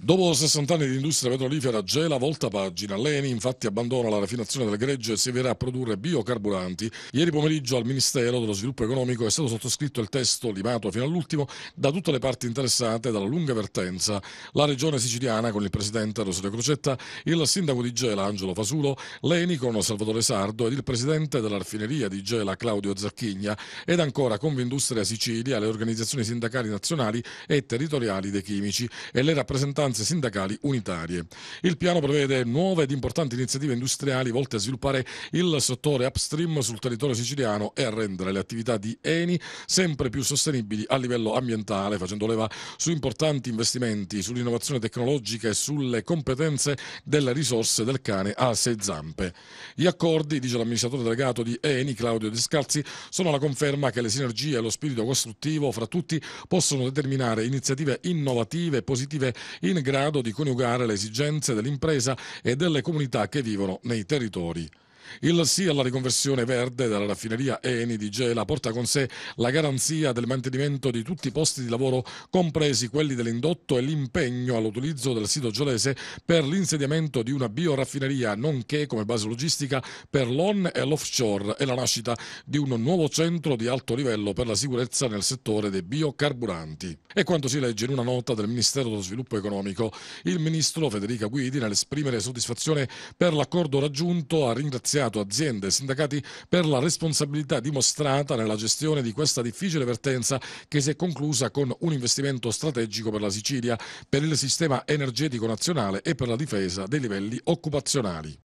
Dopo 60 anni di industria petrolifera gela volta pagina, l'ENI infatti abbandona la raffinazione del greggio e si verrà a produrre biocarburanti. Ieri pomeriggio al Ministero dello Sviluppo Economico è stato sottoscritto il testo, limato fino all'ultimo, da tutte le parti interessate dalla lunga vertenza. La regione siciliana con il presidente Rosario Crocetta, il sindaco di Gela Angelo Fasulo, l'ENI con Salvatore Sardo ed il presidente della raffineria di Gela Claudio Zacchigna ed ancora Convindustria Sicilia, le organizzazioni sindacali nazionali e territoriali dei chimici e le rappresentanze minoranze sindacali unitarie. Il piano prevede nuove ed importanti iniziative industriali volte a sviluppare il settore upstream sul territorio siciliano e a rendere le attività di Eni sempre più sostenibili a livello ambientale, facendo leva su importanti investimenti sull'innovazione tecnologica e sulle competenze delle risorse del cane a sei zampe. Gli accordi, dice l'amministratore delegato di Eni, Claudio Descalzi, sono la conferma che le sinergie e lo spirito costruttivo fra tutti possono determinare iniziative innovative e positive in grado di coniugare le esigenze dell'impresa e delle comunità che vivono nei territori il sì alla riconversione verde della raffineria Eni di Gela porta con sé la garanzia del mantenimento di tutti i posti di lavoro, compresi quelli dell'indotto e l'impegno all'utilizzo del sito giolese per l'insediamento di una bioraffineria, nonché come base logistica per l'on e l'offshore e la nascita di un nuovo centro di alto livello per la sicurezza nel settore dei biocarburanti. E quanto si legge in una nota del Ministero dello Sviluppo Economico. Il ministro Federica Guidi, nell'esprimere soddisfazione per l'accordo raggiunto, ha ringraziato denunziato aziende e sindacati per la responsabilità dimostrata nella gestione di questa difficile vertenza che si è conclusa con un investimento strategico per la Sicilia, per il sistema energetico nazionale e per la difesa dei livelli occupazionali.